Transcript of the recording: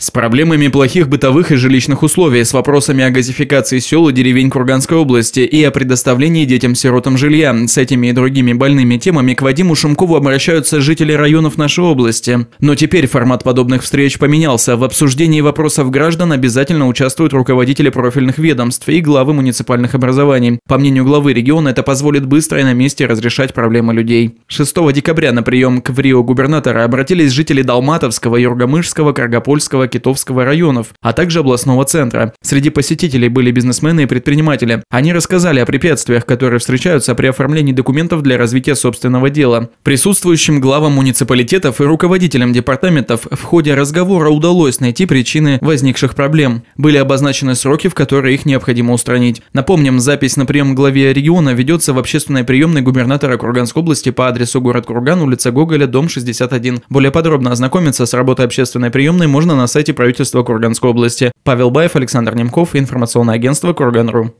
С проблемами плохих бытовых и жилищных условий, с вопросами о газификации сел и деревень Курганской области и о предоставлении детям-сиротам жилья. С этими и другими больными темами к Вадиму Шумкову обращаются жители районов нашей области. Но теперь формат подобных встреч поменялся. В обсуждении вопросов граждан обязательно участвуют руководители профильных ведомств и главы муниципальных образований. По мнению главы региона, это позволит быстро и на месте разрешать проблемы людей. 6 декабря на прием к в Рио губернатора обратились жители Далматовского, Юргомышского, Каргопольского, Китовского районов, а также областного центра. Среди посетителей были бизнесмены и предприниматели. Они рассказали о препятствиях, которые встречаются при оформлении документов для развития собственного дела. Присутствующим главам муниципалитетов и руководителям департаментов в ходе разговора удалось найти причины возникших проблем. Были обозначены сроки, в которые их необходимо устранить. Напомним, запись на прием главе региона ведется в общественной приемной губернатора Курганской области по адресу город Курган, улица Гоголя, дом 61. Более подробно ознакомиться с работой общественной приемной можно на сайте сайте правительства Курганской области. Павел Баев, Александр Немков, информационное агентство Курган.ру.